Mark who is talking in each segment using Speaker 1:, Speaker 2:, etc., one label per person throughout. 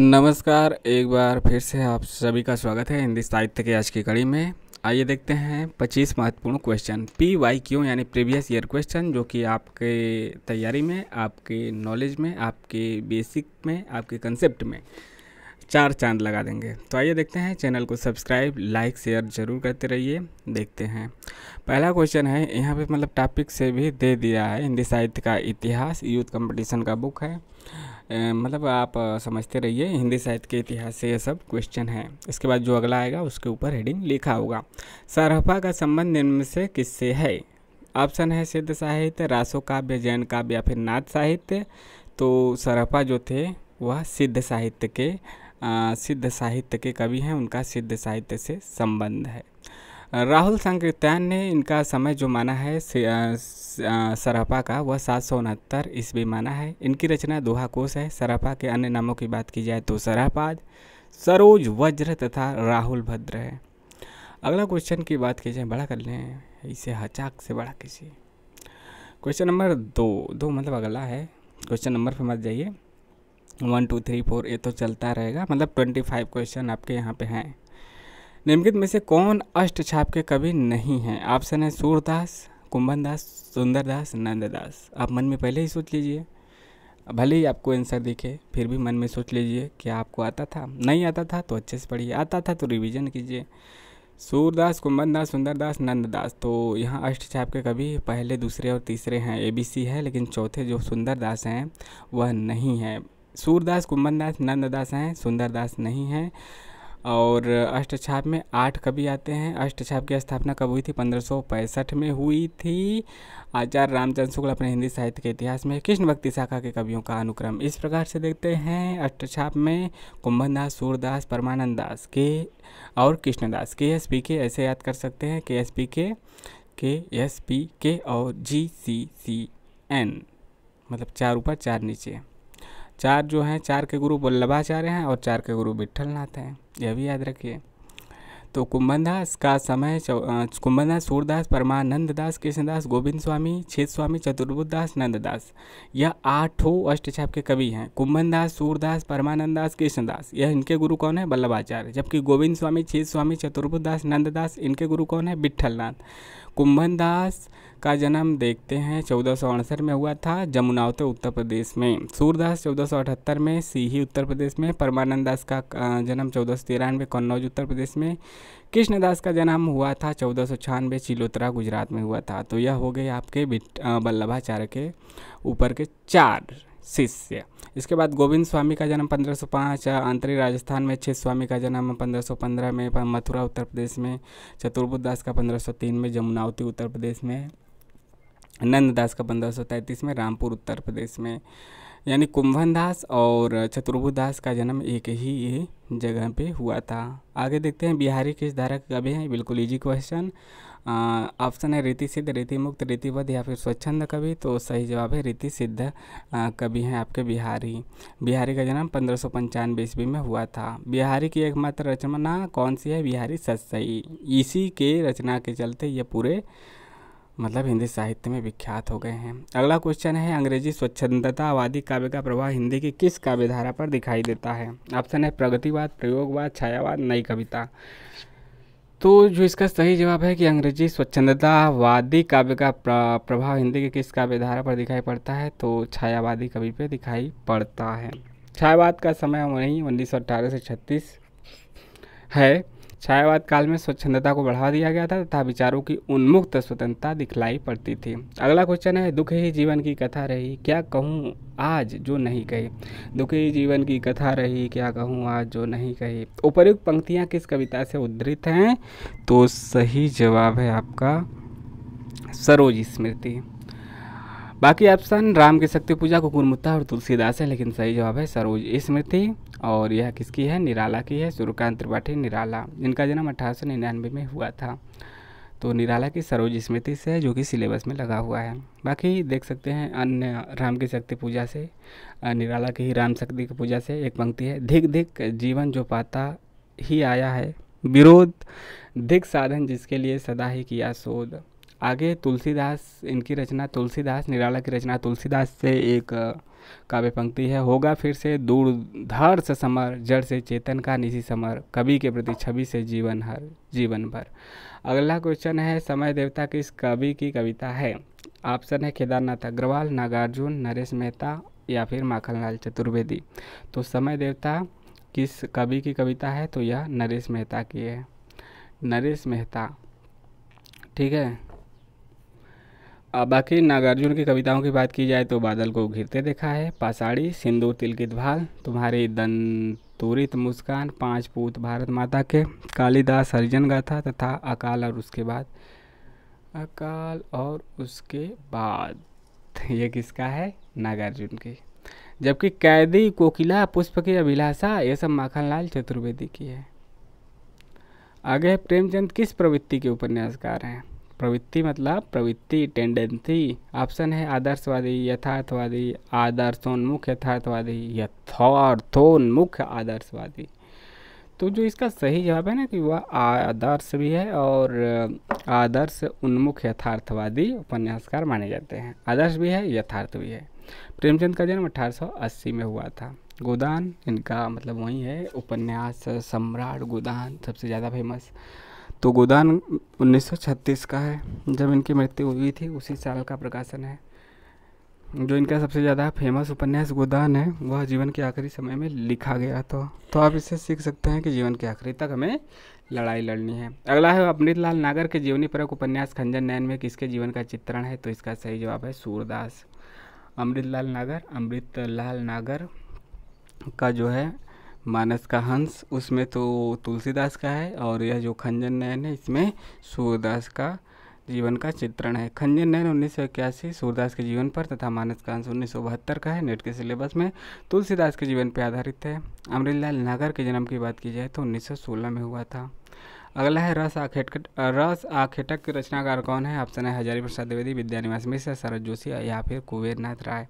Speaker 1: नमस्कार एक बार फिर से आप सभी का स्वागत है हिंदी साहित्य के आज की कड़ी में आइए देखते हैं 25 महत्वपूर्ण क्वेश्चन पी वाई क्यू यानी प्रीवियस ईयर क्वेश्चन जो कि आपके तैयारी में आपके नॉलेज में आपके बेसिक में आपके कंसेप्ट में चार चांद लगा देंगे तो आइए देखते हैं चैनल को सब्सक्राइब लाइक शेयर जरूर करते रहिए देखते हैं पहला क्वेश्चन है यहाँ पे मतलब टॉपिक से भी दे दिया है हिंदी साहित्य का इतिहास यूथ कंपटीशन का बुक है मतलब आप समझते रहिए हिंदी साहित्य के इतिहास से ये सब क्वेश्चन है इसके बाद जो अगला आएगा उसके ऊपर हेडिंग लिखा होगा सरहफा का संबंध निम्न से किससे है ऑप्शन है सिद्ध साहित्य रासो काव्य जैन काव्य या फिर नाथ साहित्य तो सरहफा जो थे वह सिद्ध साहित्य के आ, सिद्ध साहित्य के कवि हैं उनका सिद्ध साहित्य से संबंध है राहुल संकीर्तन ने इनका समय जो माना है सरापा का वह सात सौ उनहत्तर ईस्वी माना है इनकी रचना दोहा कोश है सरापा के अन्य नामों की बात की जाए तो सरापाद सरोज वज्र तथा राहुल भद्र है अगला क्वेश्चन की बात की जाए बड़ा कर लें इसे हचाक से बड़ा किसी क्वेश्चन नंबर दो दो मतलब अगला है क्वेश्चन नंबर पर मत जाइए वन टू थ्री फोर ये तो चलता रहेगा मतलब ट्वेंटी फाइव क्वेश्चन आपके यहाँ पे हैं निम्नलिखित में से कौन अष्ट छाप के कवि नहीं हैं ऑप्शन है सूरदास कुंभन दास सुंदरदास नंददास आप मन में पहले ही सोच लीजिए भले ही आपको आंसर दिखे फिर भी मन में सोच लीजिए कि आपको आता था नहीं आता था तो अच्छे से पढ़िए आता था तो रिवीजन कीजिए सूरदास कुंभन दास सुंदरदास नंददास तो यहाँ अष्ट छाप के कभी पहले दूसरे और तीसरे हैं ए बी सी है लेकिन चौथे जो सुंदरदास हैं वह नहीं है सूरदास कुंभन दास नंददास हैं सुंदरदास नहीं हैं और अष्टछाप में आठ कवि आते हैं अष्टछाप की स्थापना कब हुई थी पंद्रह में हुई थी आचार्य रामचंद्र शुक्ल अपने हिंदी साहित्य के इतिहास में कृष्ण भक्ति शाखा के कवियों का अनुक्रम इस प्रकार से देखते हैं अष्टछाप में कुंभन दास सूरदास परमानंद दास के और कृष्णदास के एस पी के ऐसे याद कर सकते हैं के एस पी के के एस पी के और जी सी सी एन मतलब चार ऊपर चार नीचे चार जो हैं चार के गुरु वल्लभाचार्य हैं और चार के गुरु विट्ठलनाथ हैं यह भी याद रखिए तो कुंभनदास का समय कुंभनदास सूरदास परमानंद दास कृष्णदास गोविंद स्वामी छेद स्वामी चतुर्भुदास दास नंददास यह आठों अष्टछाप के कवि हैं कुंभनदास सूरदास परमानंद दास कृष्णदास यह इनके गुरु कौन है बल्लभाचार्य जबकि गोविंद स्वामी छेद स्वामी चतुर्भुदास दास नंददास इनके गुरु कौन है विट्ठलनाथ कुंभनदास का जन्म देखते हैं चौदह में हुआ था जमुनावते उत्तर प्रदेश में सूरदास चौदह में सीही उत्तर प्रदेश में परमानंद दास का जन्म चौदह सौ तिरानवे कन्नौज उत्तर प्रदेश में कृष्णदास का जन्म हुआ था चौदह सौ छियानवे चिलोत्रा गुजरात में हुआ था तो यह हो गए आपके वल्लभाचार्य के ऊपर के चार शिष्य इसके बाद गोविंद स्वामी का जन्म 1505 अंतरी राजस्थान में छेद स्वामी का जन्म 1515 में मथुरा उत्तर प्रदेश में चतुर्बुद्ध दास का 1503 में जमुनावती उत्तर प्रदेश में नंददास का पंद्रह सौ तैंतीस में रामपुर उत्तर प्रदेश में यानी कुंभन दास और चतुर्भुदास का जन्म एक ही जगह पे हुआ था आगे देखते हैं बिहारी किस धारा के कवि हैं बिल्कुल इजी क्वेश्चन ऑप्शन है रीति सिद्ध रीति मुक्त रीतिबद्ध या फिर स्वच्छंद कवि तो सही जवाब है रीति सिद्ध कवि हैं आपके बिहारी बिहारी का जन्म पंद्रह सौ पंचानवे ईस्वी में हुआ था बिहारी की एकमात्र रचना कौन सी है बिहारी सत्सई इसी के रचना के चलते ये पूरे मतलब हिंदी साहित्य में विख्यात हो गए हैं अगला क्वेश्चन है अंग्रेजी स्वच्छंदतावादी काव्य का प्रभाव हिंदी की किस काव्यधारा पर दिखाई देता है ऑप्शन है प्रगतिवाद प्रयोगवाद छायावाद नई कविता तो जो इसका सही जवाब है कि अंग्रेजी स्वच्छंदतावादी काव्य का प्रभाव हिंदी की किस काव्यधारा पर दिखाई पड़ता है तो छायावादी कवि पर दिखाई पड़ता है छायावाद का समय वहीं उन्नीस से छत्तीस है छायावाद काल में स्वच्छंदता को बढ़ावा दिया गया था तथा विचारों की उन्मुक्त स्वतंत्रता दिखलाई पड़ती थी अगला क्वेश्चन है दुख ही जीवन की कथा रही क्या कहूँ आज जो नहीं कही दुख ही जीवन की कथा रही क्या कहूँ आज जो नहीं कही उपयुक्त पंक्तियाँ किस कविता से उद्धृत हैं तो सही जवाब है आपका सरोज स्मृति बाकी ऑप्शन राम की शक्ति पूजा कुकुरमुत्ता और तुलसीदास है लेकिन सही जवाब है सरोज स्मृति और यह किसकी है निराला की है सूर्यकांत त्रिपाठी निराला इनका जन्म अठारह में हुआ था तो निराला की सरोज स्मृति से जो कि सिलेबस में लगा हुआ है बाकी देख सकते हैं अन्य राम की शक्ति पूजा से निराला की ही राम शक्ति की पूजा से एक पंक्ति है धिक धिक जीवन जो पाता ही आया है विरोध धिक साधन जिसके लिए सदा ही किया शोध आगे तुलसीदास इनकी रचना तुलसीदास निराला की रचना तुलसीदास से एक काव्य पंक्ति है होगा फिर से दूर धार से समर जड़ से चेतन का निजी समर कवि के प्रति छवि से जीवन हर जीवन भर अगला क्वेश्चन है समय देवता किस कवि की कविता है ऑप्शन है केदारनाथ अग्रवाल नागार्जुन नरेश मेहता या फिर माखनलाल चतुर्वेदी तो समय देवता किस कवि की कविता है तो यह नरेश मेहता की है नरेश मेहता ठीक है बाकी नागार्जुन की कविताओं की बात की जाए तो बादल को घिरते देखा है पासाड़ी सिंदूर तिलकित भाल तुम्हारी दंतुरित मुस्कान पांच पूत भारत माता के कालिदास हरिजन गाथा तथा अकाल और उसके बाद अकाल और उसके बाद ये किसका है नागार्जुन की जबकि कैदी कोकिला पुष्प की अभिलाषा ये सब माखनलाल चतुर्वेदी की है आगे प्रेमचंद किस प्रवृत्ति के उपन्यासकार हैं प्रवृत्ति मतलब प्रवृत्ति टेंडेंसी ऑप्शन है आदर्शवादी यथार्थवादी आदर्शोन्मुख यथार्थवादी यथार्थोन्मुख आदर्शवादी तो जो इसका सही जवाब है ना कि वह आदर्श भी है और आदर्श उन्मुख यथार्थवादी उपन्यासकार माने जाते हैं आदर्श भी है यथार्थ भी है प्रेमचंद का जन्म 1880 में हुआ था गोदान इनका मतलब वही है उपन्यास सम्राट गोदान सबसे ज़्यादा फेमस तो गोदान 1936 का है जब इनकी मृत्यु हुई थी उसी साल का प्रकाशन है जो इनका सबसे ज़्यादा फेमस उपन्यास गोदान है वह जीवन के आखिरी समय में लिखा गया तो तो आप इससे सीख सकते हैं कि जीवन के आखिरी तक हमें लड़ाई लड़नी है अगला है अमृत लाल नागर के जीवनी परक उपन्यास खंजन नयन में किसके जीवन का चित्रण है तो इसका सही जवाब है सूरदास अमृत लाल नागर अमृत लाल नागर का जो है मानस का हंस उसमें तो तुलसीदास का है और यह जो खंजन नयन है इसमें सूरदास का जीवन का चित्रण है खंजन नयन उन्नीस सौ इक्यासी सूरदास के जीवन पर तथा मानस का हंस उन्नीस सौ बहत्तर का है नेट के सिलेबस में तुलसीदास के जीवन पर आधारित है अमरीलाल नागर के जन्म की बात की जाए तो सोलह में हुआ था अगला है रस आखेटक रस आखेटक के रचनाकार कौन है ऑप्शन है हजारी प्रसाद द्विवेदी विद्यानिवास मिश्र शरद जोशी या फिर कुबेरनाथ राय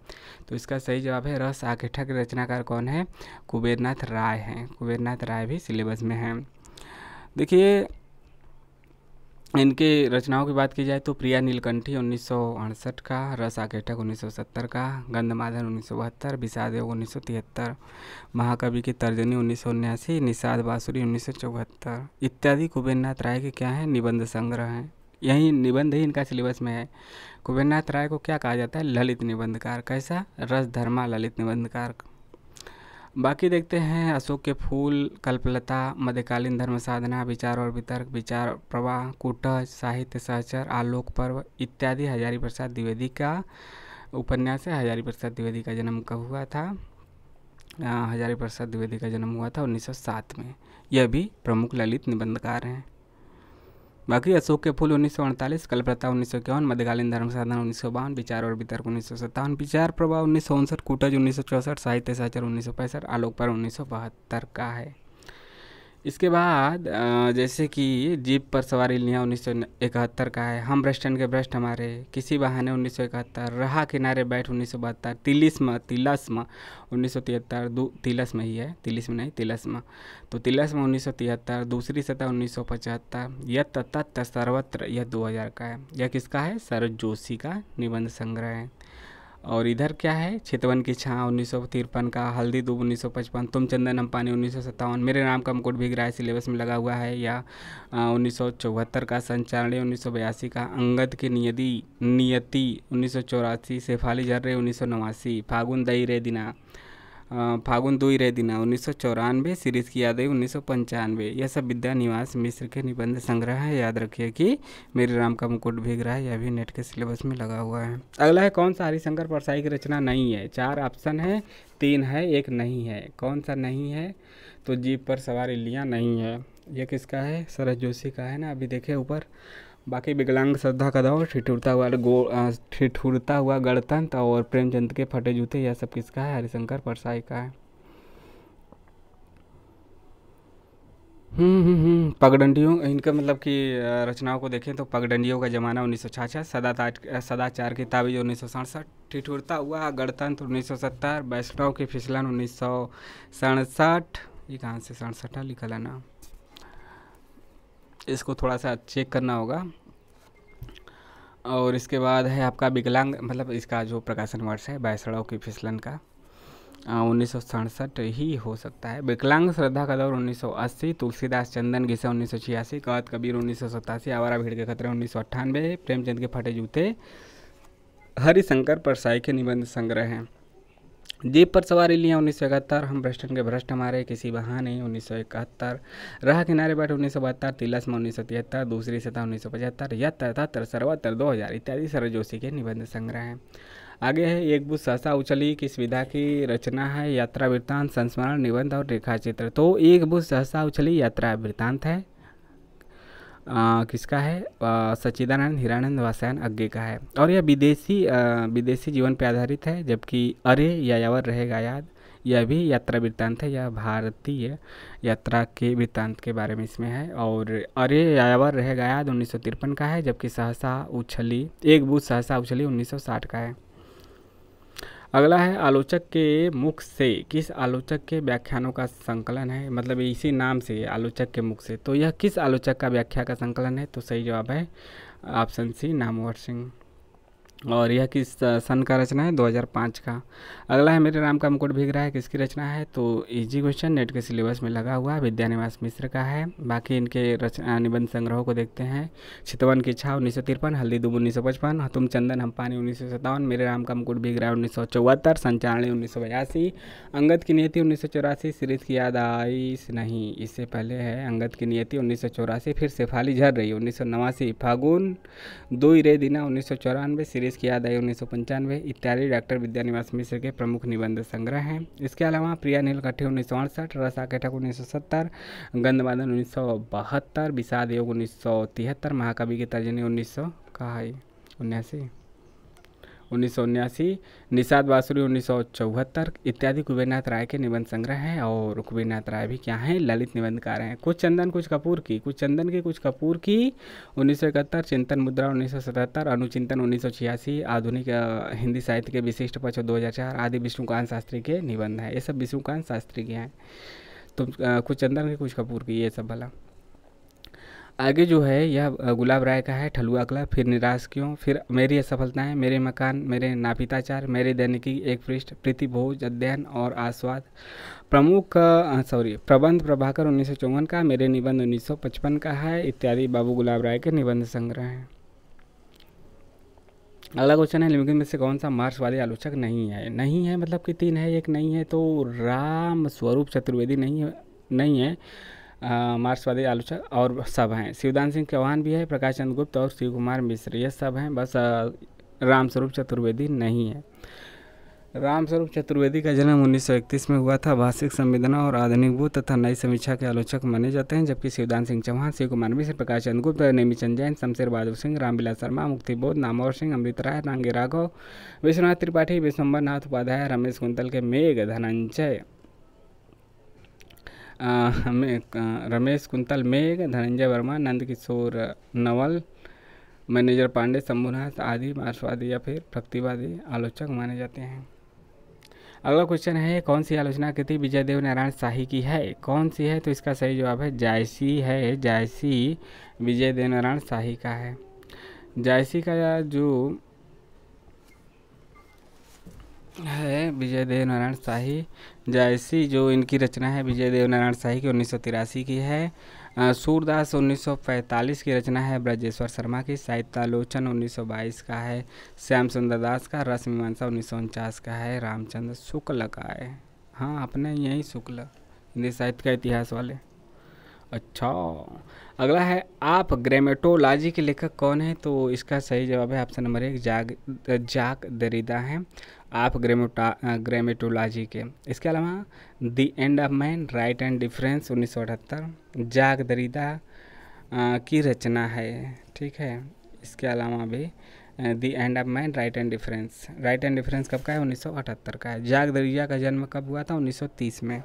Speaker 1: तो इसका सही जवाब है रस आखेटक के रचनाकार कौन है कुबेरनाथ राय हैं कुबेरनाथ राय भी सिलेबस में हैं देखिए इनके रचनाओं की बात की जाए तो प्रिया नीलकंठी उन्नीस का रस आकेटक उन्नीस का गंधमाधन उन्नीस सौ बहत्तर योग उन्नीस महाकवि की तर्जनी उन्नीस निषाद बाँसुरी उन्नीस इत्यादि कुबेरनाथ राय के क्या हैं निबंध संग्रह हैं यही निबंध ही इनका सिलेबस में है कुबेरनाथ राय को क्या कहा जाता है ललित निबंधकार कैसा रस धर्मा ललित निबंधकार बाकी देखते हैं अशोक के फूल कल्पलता मध्यकालीन धर्म साधना विचार और वितर्क विचार प्रवाह कुटज साहित्य सहचर आलोक पर्व इत्यादि हजारी प्रसाद द्विवेदी का उपन्यास है हजारी प्रसाद द्विवेदी का जन्म कब हुआ था हजारी प्रसाद द्विवेदी का जन्म हुआ था 1907 में यह भी प्रमुख ललित निबंधकार हैं बाकी अशोक के फूल उन्नीस सौ अड़तालीस कलप्रता उन्नीस सौ इक्यावन मध्यकालीन धर्म साधन उन्नीस सौ बावन विचार और वितर्क उन्नीस सौ सत्तावन विचार प्रभाव उन्नीस सौ उनसठ कुटज उन्नीस सौ चौसठ साहित्य साचर उन्नीस सौ पैंसठ आलोक पर उन्नीस सौ बहत्तर का है इसके बाद जैसे कि जीप पर सवारी लिया उन्नीस सौ इकहत्तर का है हम ब्रष्टन के ब्रष्ट हमारे किसी बहाने उन्नीस सौ इकहत्तर रहा किनारे बैठ उन्नीस सौ बहत्तर तिलिस्म तिलस्म उन्नीस सौ तिहत्तर दो में ही है में नहीं तिलस्म तो में उन्नीस सौ तिहत्तर दूसरी सतह उन्नीस सौ पचहत्तर यह तत्त सर्वत्र यह दो हज़ार का है यह किसका है सरोज जोशी का निबंध संग्रह है और इधर क्या है छितवन की छाँ उन्नीस का हल्दी दूब उन्नीस तुम चंदन हम पानी उन्नीस मेरे नाम का मुकुट भीग रहा है सिलेबस में लगा हुआ है या उन्नीस का संचारणी उन्नीस का अंगद की नियति नियति उन्नीस सौ चौरासी फाली जर्रे उन्नीस फागुन दई रे दिना फागुन दुई रे दिना उन्नीस सौ चौरानवे सीरीज की यादें उन्नीस सौ पंचानवे यह सब विद्या निवास मिश्र के निबंध संग्रह है याद रखिए कि मेरे राम का मुकुट भीग रहा है यह भी नेट के सिलेबस में लगा हुआ है अगला है कौन सा हरिशंकर परसाई की रचना नहीं है चार ऑप्शन है तीन है एक नहीं है कौन सा नहीं है तो जीप पर सवारी लिया नहीं है यह किसका है सरद जोशी का है ना अभी देखे ऊपर बाकी विकलांग श्रद्धा का दौर ठिठुरता हुआ गो ठिठुरता हुआ गणतंत्र और प्रेमचंद के फटे जूते यह सब किसका है हरिशंकर परसाई का है हम्म, हम्म, हम्म, पगडंडियों इनका मतलब कि रचनाओं को देखें तो पगडंडियों का ज़माना उन्नीस सौ छाछठ सदाचार सदाचार की ताबीज उन्नीस सौ सड़सठ ठिठुरता हुआ गणतंत्र उन्नीस सौ सत्तर वैष्णव की फिसलन उन्नीस सौ सड़सठ ये कहाँ से सड़सठ लिखल है ना इसको थोड़ा सा चेक करना होगा और इसके बाद है आपका विकलांग मतलब इसका जो प्रकाशन वर्ष है बायसड़ाओं की फिसलन का उन्नीस ही हो सकता है विकलांग श्रद्धा का दौर 1980 तुलसीदास चंदन घिसा उन्नीस सौ छियासी कवत कबीर उन्नीस सौ सतासी आवारा भीड़ के खतरे उन्नीस सौ अट्ठानवे प्रेमचंद के फटे जूते हरिशंकर परसाई के निबंध संग्रह हैं जीप पर सवारी लिया उन्नीस सौ इकहत्तर हम भ्रष्टन के भ्रष्ट हमारे किसी बहाने उन्नीस सौ इकहत्तर राह किनारे बैठे उन्नीस सौ बहत्तर तिलस्म उन्नीस सौ तिहत्तर दूसरी सतह उन्नीस सौ पचहत्तर यहत्तर सर्वत्र दो हज़ार इत्यादि सरजोशी के निबंध संग्रह हैं आगे है एक बुध सहसा उछली किस विधा की रचना है यात्रा वृत्तांत संस्मरण निबंध और रेखा चित्र तो एक बुध सहसा उछली यात्रा वृत्तांत है आ, किसका है सच्चिदानंद हिरानंद वासायन अज्ञे का है और यह विदेशी विदेशी जीवन पर आधारित है जबकि अरे यायावर रहेगा याद यह भी यात्रा वृत्तांत है यह भारतीय यात्रा के वृत्तांत के बारे में इसमें है और अरे यायावर रहेगा याद उन्नीस का है जबकि सहसा उछली एक बूथ सहसा उछली 1960 का है अगला है आलोचक के मुख से किस आलोचक के व्याख्यानों का संकलन है मतलब इसी नाम से आलोचक के मुख से तो यह किस आलोचक का व्याख्या का संकलन है तो सही जवाब है ऑप्शन सी नामवर सिंह और यह किस सन का रचना है 2005 का अगला है मेरे राम का मुकुट भीग रहा है किसकी रचना है तो इजी क्वेश्चन नेट के सिलेबस में लगा हुआ विद्यानिवास मिश्र का है बाकी इनके रचना निबंध संग्रहों को देखते हैं चितवन की छा उन्नीस सौ तिरपन हल्दी दुब उन्नीस सौ पचपन हतुम चंदन हम पानी उन्नीस सौ सत्तावन मेरे राम का मुकुट भीग रहा है उन्नीस सौ चौहत्तर संचारणी उन्नीस सौ बयासी अंगद की नियति उन्नीस सौ चौरासी सीरीज की याद आई नहीं इससे पहले है अंगद की नियति उन्नीस सौ चौरासी फिर सेफाली झर रही उन्नीस सौ नवासी फागुन दो इरे दिना उन्नीस सौ चौरानवे सीरीज देश की याद आई उन्नीस इत्यादि डॉक्टर विद्यानिवास मिश्र के प्रमुख निबंध संग्रह हैं इसके अलावा प्रिया नीलकठी उन्नीस सौ अड़सठ रसा कैठक उन्नीस सौ सत्तर गंधवादन उन्नीस सौ बहत्तर विषाद योग उन्नीस सौ तिहत्तर महाकवि की तर्जनी उन्नीस सौ कहा उन्यासी उन्नीस सौ उन्यासी निषाद बासुरी उन्नीस सौ चौहत्तर इत्यादि कुबेरनाथ राय के निबंध संग्रह हैं और कुबेरनाथ राय भी क्या हैं ललित निबंधकार हैं कुछ चंदन कुछ कपूर की कुछ चंदन की कुछ कपूर की उन्नीस सौ इकहत्तर चिंतन मुद्रा उन्नीस सौ सतहत्तर अनुचिंतन उन्नीस सौ छियासी आधुनिक हिंदी साहित्य के विशिष्ट पक्ष दो हज़ार चार आदि विष्णुकांत शास्त्री के निबंध हैं ये सब विष्णुकांत शास्त्री के हैं तो कुछ चंदन के कुछ कपूर की ये सब भला आगे जो है यह गुलाब राय का है ठलुआ अगला फिर निराश क्यों फिर मेरी असफलताएं मेरे मकान मेरे नापिताचार मेरे दैनिकी एक पृष्ठ प्रीति भोज अध्ययन और आस्वाद प्रमुख सॉरी प्रबंध प्रभाकर उन्नीस का मेरे निबंध 1955 का है इत्यादि बाबू गुलाब राय के निबंध संग्रह हैं अगला क्वेश्चन है लिमिकिन में से कौन सा मार्क्सवादी आलोचक नहीं है नहीं है मतलब कि तीन है एक नहीं है तो राम स्वरूप चतुर्वेदी नहीं है नहीं है मार्क्सवादी आलोचक और सब हैं शिवदान सिंह चौहान भी है प्रकाश चंद गुप्त और शिव कुमार मिश्र ये सब हैं बस रामस्वरूप चतुर्वेदी नहीं है रामस्वरूप चतुर्वेदी का जन्म 1931 में हुआ था भाषिक संवेदना और आधुनिक बोध तथा नई समीक्षा के आलोचक माने जाते हैं जबकि शिवदान सिंह चौहान शिव कुमार मिश्र प्रकाश चंद गुप्त नेमीचंद जैन शमशेर बहादुर सिंह रामविलास शर्मा मुक्तिबोध नामौर सिंह अमृत राय रांगे राघव विश्वनाथ त्रिपाठी विश्वम्बरनाथ उपाध्याय रमेश कुंतल के मेघ धनंजय हमें रमेश कुंतल मेघ धनंजय वर्मा नंदकिशोर नवल मैनेजर पांडे शंभुनाथ आदि मार्क्सवादी या फिर प्रक्तिवादी आलोचक माने जाते हैं अगला क्वेश्चन है कौन सी आलोचना कृति विजय देव नारायण शाही की है कौन सी है तो इसका सही जवाब है जायसी है जायसी विजय देव नारायण शाही का है जायसी का जो है विजय देव नारायण शाही जैसी जो इनकी रचना है विजय देव नारायण शाही की उन्नीस की है सूरदास 1945 की रचना है ब्रजेश्वर शर्मा की साहित्यालोचन 1922 का है श्याम सुंदर दास का रस मीमांसा उन्नीस का है रामचंद्र शुक्ल का है हाँ अपने यही शुक्ल हिंदी साहित्य का इतिहास वाले अच्छा अगला है आप ग्रेमेटोलॉजी के लेखक कौन है तो इसका सही जवाब है ऑप्शन नंबर एक जाग जाक दरिदा हैं आप ग्रेमोटा ग्रेमेटोलॉजी के इसके अलावा the end of man write and difference उन्नीस सौ अठहत्तर जाग दरीदा की रचना है ठीक है इसके अलावा भी the end of man write and difference write and difference कब का है 1978 का है जाग दरिया का जन्म कब हुआ था 1930 में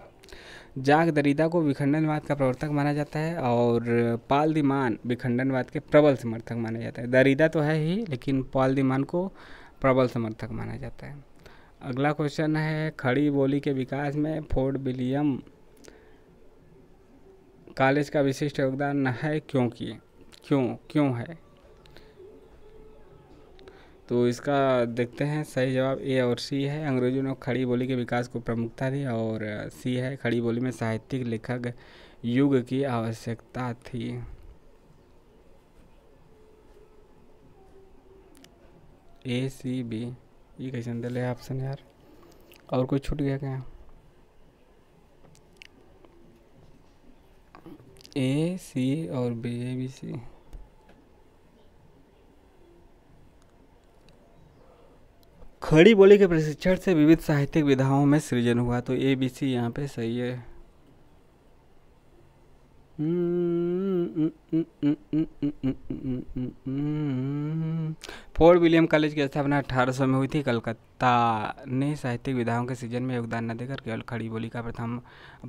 Speaker 1: जाग दरिदा को विखंडनवाद का प्रवर्तक माना जाता है और पाल दिमान विखंडनवाद के प्रबल समर्थक माना जाता है दरिदा तो है ही लेकिन पाल दिमान को प्रबल समर्थक माना जाता है अगला क्वेश्चन है खड़ी बोली के विकास में फोर्ड विलियम कॉलेज का विशिष्ट योगदान है क्योंकि क्यों क्यों है तो इसका देखते हैं सही जवाब ए और सी है अंग्रेजों ने खड़ी बोली के विकास को प्रमुखता दी और सी है खड़ी बोली में साहित्यिक लेखक युग की आवश्यकता थी ए सी बी ये कैसे दिले है ऑप्शन यार और कोई छूट गया क्या ए सी और बी ए बी सी खड़ी बोली के प्रशिक्षण से विविध साहित्यिक विधाओं में सृजन हुआ तो ए बी सी यहाँ पे सही है हम्म फोर्ड विलियम कॉलेज की स्थापना अठारह में हुई थी कलकत्ता ने साहित्यिक विधाओं के सीजन में योगदान न देकर केवल खड़ी बोली का प्रथम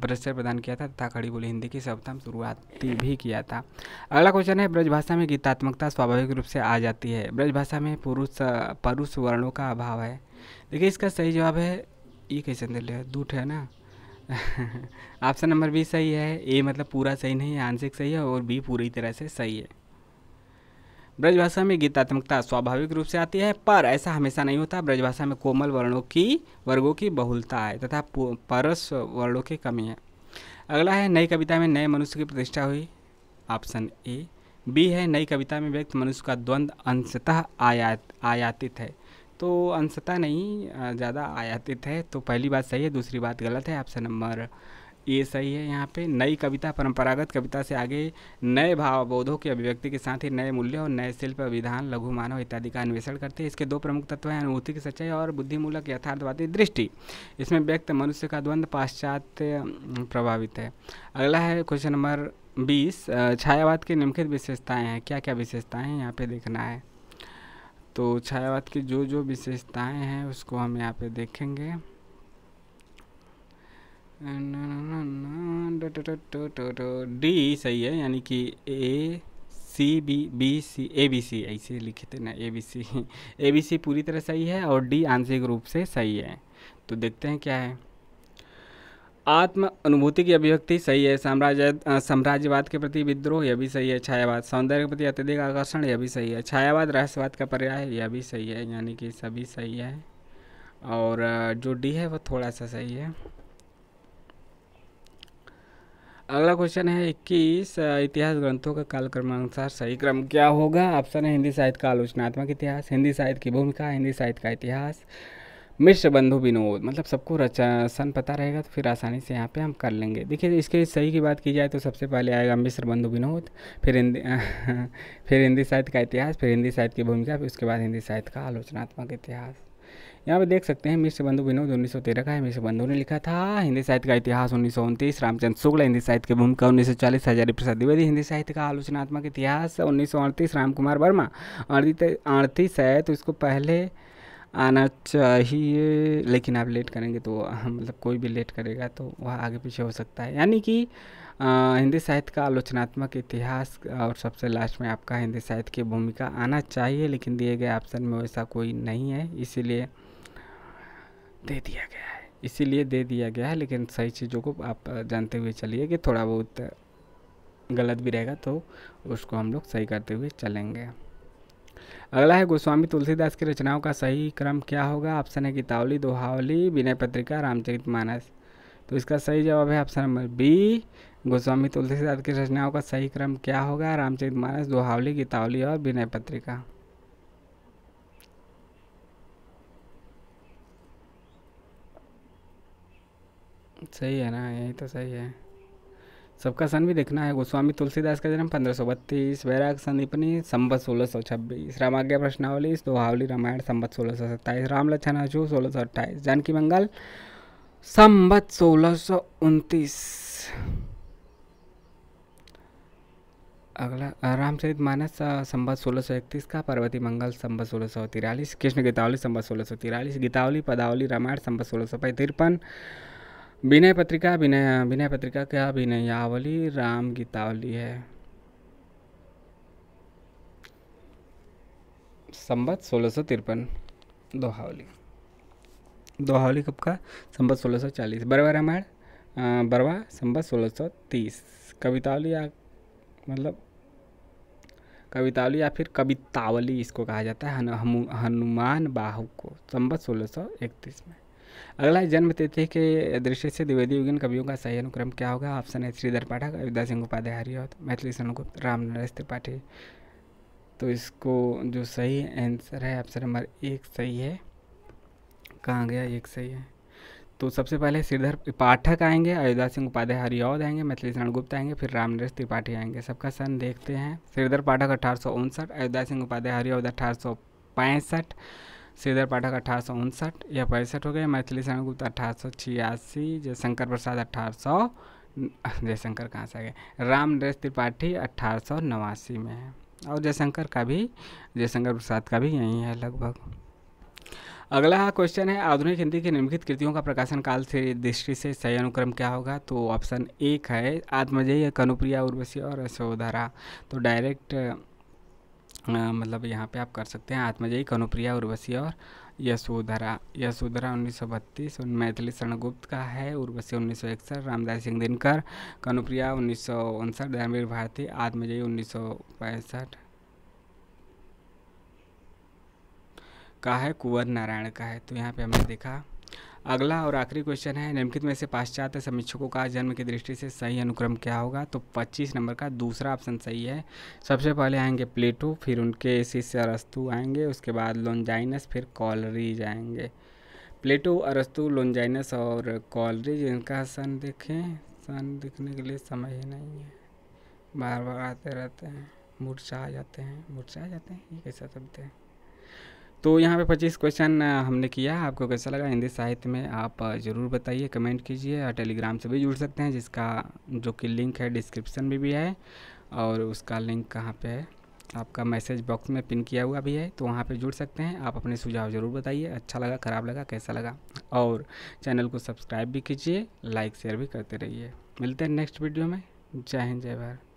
Speaker 1: परिचय प्रदान किया था तथा खड़ी बोली हिंदी की सर्वप्रथम शुरुआती भी किया था अगला क्वेश्चन है ब्रजभाषा में गीतात्मकता स्वाभाविक रूप से आ जाती है ब्रजभाषा में पुरुष परुष वर्णों का अभाव है देखिए इसका सही जवाब है ये कैसे दे दूठ है ना ऑप्शन नंबर बी सही है ए मतलब पूरा सही नहीं है आंशिक सही है और बी पूरी तरह से सही है ब्रजभाषा में गीतात्मकता स्वाभाविक रूप से आती है पर ऐसा हमेशा नहीं होता ब्रजभाषा में कोमल वर्णों की वर्गों की बहुलता है तथा परस वर्णों की कमी है अगला है नई कविता में नए मनुष्य की प्रतिष्ठा हुई ऑप्शन ए बी है नई कविता में व्यक्त मनुष्य का द्वंद्व अंशतः आयात आयातित है तो अंशता नहीं ज़्यादा आयातित है तो पहली बात सही है दूसरी बात गलत है ऑप्शन नंबर ये सही है यहाँ पे नई कविता परंपरागत कविता से आगे नए भावबोधों की अभिव्यक्ति के साथ ही नए मूल्य और नए शिल्प विधान लघु मानव इत्यादि का अन्वेषण करते हैं इसके दो प्रमुख तत्व हैं अनुभूति की सच्चाई और बुद्धिमूलक यथार्थवादी दृष्टि इसमें व्यक्त मनुष्य का द्वंद्व पाश्चात्य प्रभावित है अगला है क्वेश्चन नंबर बीस छायावाद की निम्नलिखित विशेषताएँ हैं क्या क्या विशेषताएँ हैं यहाँ पर देखना है तो छायावाद की जो जो विशेषताएं हैं उसको हम यहाँ पे देखेंगे डी सही है यानी कि A C B B C A B C ऐसे लिखे थे ना ए बी सी ए बी सी पूरी तरह सही है और डी आंशिक रूप से सही है तो देखते हैं क्या है आत्म अनुभूति की अभिव्यक्ति सही है साम्राज्य साम्राज्यवाद के प्रति विद्रोह यह भी सही है छायावाद सौंदर्य के प्रति अत्यधिक आकर्षण यह भी सही है छायावाद रहस्यवाद का पर्याय यह भी सही है यानी कि सभी सही है और जो डी है वो थोड़ा सा सही है अगला क्वेश्चन है इक्कीस इतिहास ग्रंथों का काल क्रमानुसार सही क्रम क्या होगा ऑप्शन है हिंदी साहित्य का आलोचनात्मक इतिहास हिंदी साहित्य की भूमिका हिंदी साहित्य का इतिहास मिश्र बंधु विनोद मतलब सबको रचन पता रहेगा तो फिर आसानी से यहाँ पे हम कर लेंगे देखिए इसके सही की बात की जाए तो सबसे पहले आएगा मिश्र बंधु विनोद फिर हिंदी फिर हिंदी साहित्य का इतिहास फिर हिंदी साहित्य की भूमिका फिर उसके बाद हिंदी साहित्य का आलोचनात्मक इतिहास यहाँ पे देख सकते हैं मिश्र बंधु विनोद उन्नीस सौ तेरह का है मिश्र बंधु ने लिखा था हिंदी साहित्य का इतिहास उन्नीस सौ उनतीस रामचंद्र शुक्ल हिंदी साहित्य की भूमिका उन्नीस सौ चालीस हजारी प्रसाद द्विवेदी हिंदी साहित्य का आलोचनात्मक इतिहास उन्नीस सौ अड़तीस राम कुमार वर्मा अड़तीस अड़तीस है तो इसको पहले आना चाहिए लेकिन आप लेट करेंगे तो मतलब कोई भी लेट करेगा तो वह आगे पीछे हो सकता है यानी कि हिंदी साहित्य का आलोचनात्मक इतिहास और सबसे लास्ट में आपका हिंदी साहित्य की भूमिका आना चाहिए लेकिन दिए गए ऑप्शन में वैसा कोई नहीं है इसीलिए दे दिया गया है इसीलिए दे दिया गया है लेकिन सही चीज़ों को आप जानते हुए चलिए कि थोड़ा बहुत गलत भी रहेगा तो उसको हम लोग सही करते हुए चलेंगे अगला है गोस्वामी तुलसीदास की रचनाओं का सही क्रम क्या होगा ऑप्शन है गीतावली दोहावली विनय पत्रिका रामचरित मानस तो इसका सही जवाब है option number B Goswami Tulsidas की रचनाओं का सही क्रम क्या होगा रामचरित मानस दोहावली गीतावली और विनय पत्रिका सही है ना यही तो सही है सबका सन भी देखना है गोस्वामी तुलसीदास का जन्म पंद्रह सौ बत्तीस वैराग संदीपनी संबत सोलह सौ छब्बीस रामाज्ञा प्रश्नावली दोहावली रामायण संबत सोलह सौ सत्ताईस राम लक्षण सोलह सौ अट्ठाईस जानकी मंगल संबत सोलह सौ उनतीस अगला रामचरित मानस संबत सोलह सौ इकतीस का पार्वती मंगल संबत सोलह सौ तिरालीस कृष्ण गीतावली संबत सोलह सौ तिरालीस गीतावली पदावली रामायण संबत सोलह सौ पैंतिरपन विनय पत्रिका विनय विनय पत्रिका क्या विनयावली राम गीतावली है संबत सोलह सौ तिरपन दोहावली दोहावली कब का संबत सोलह सौ चालीस बरवा रामायण बरवा संबत सोलह सौ तीस कवितावली या मतलब कवितावली या फिर कवितावली इसको कहा जाता है हनुमान बाहु को संबत सोलह सौ इकतीस में अगला है जन्म तिथि के दृष्टि से द्विवेदी युगिन कवियों का सही अनुक्रम क्या होगा ऑप्शन है श्रीधर पाठक अयोध्या सिंह उपाध्याय हरिहत मैथिली सनगुप्त राम नरेश त्रिपाठी तो इसको जो सही आंसर है ऑप्शन नंबर एक सही है कहाँ गया एक सही है तो सबसे पहले श्रीधर पाठक आएंगे अयोध्या सिंह उपाध्याय हरियौद आएंगे मैथिली शरण गुप्त आएंगे फिर राम नरेश त्रिपाठी आएंगे सबका सन देखते हैं श्रीधर पाठक अठारह सौ उनसठ अयोध्या सिंह उपाध्याय हरियौद अठारह सौ पैंसठ श्रीधर पाठक अठारह सौ उनसठ या पैंसठ हो गए मैथिली शरण गुप्ता अठारह सौ छियासी जयशंकर प्रसाद अठारह सौ जयशंकर कहाँ से आ गए राम नरेश त्रिपाठी अट्ठारह सौ नवासी में है और जयशंकर का भी जयशंकर प्रसाद का भी यही है लगभग अगला क्वेश्चन है आधुनिक हिंदी की निम्नलिखित कृतियों का प्रकाशन काल से दृष्टि से सही अनुक्रम क्या होगा तो ऑप्शन एक है आत्मजय कनुप्रिया उर्वशी और यशोधरा तो डायरेक्ट मतलब यहाँ पे आप कर सकते हैं आत्मजयी कनुप्रिया उर्वशी और यशोधरा यशोधरा उन्नीस सौ बत्तीस मैथिली शरणगुप्त का है उर्वशी उन्नीस सौ इकसठ रामदास सिंह दिनकर कनुप्रिया उन्नीस सौ उनसठ धर्मवीर भारती आत्मजयी उन्नीस सौ पैंसठ का है कुंवर नारायण का है तो यहाँ पे हमने देखा अगला और आखिरी क्वेश्चन है निम्नलिखित में से पाश्चात्य समीक्षकों का जन्म की दृष्टि से सही अनुक्रम क्या होगा तो 25 नंबर का दूसरा ऑप्शन सही है सबसे पहले आएंगे प्लेटो फिर उनके शिष्य अरस्तु आएंगे उसके बाद लोनजाइनस फिर कॉलरीज आएंगे प्लेटो अरस्तु लोनजाइनस और कॉलरीज इनका सन देखें सन देखने के लिए समय ही नहीं है बार बार आते रहते हैं आ जाते हैं आ जाते हैं ये कैसा शब्द है तो यहाँ पे 25 क्वेश्चन हमने किया आपको कैसा लगा हिंदी साहित्य में आप ज़रूर बताइए कमेंट कीजिए और टेलीग्राम से भी जुड़ सकते हैं जिसका जो कि लिंक है डिस्क्रिप्शन में भी है और उसका लिंक कहाँ पे है आपका मैसेज बॉक्स में पिन किया हुआ भी है तो वहाँ पे जुड़ सकते हैं आप अपने सुझाव ज़रूर बताइए अच्छा लगा ख़राब लगा कैसा लगा और चैनल को सब्सक्राइब भी कीजिए लाइक शेयर भी करते रहिए मिलते हैं नेक्स्ट वीडियो में जय हिंद जय भारत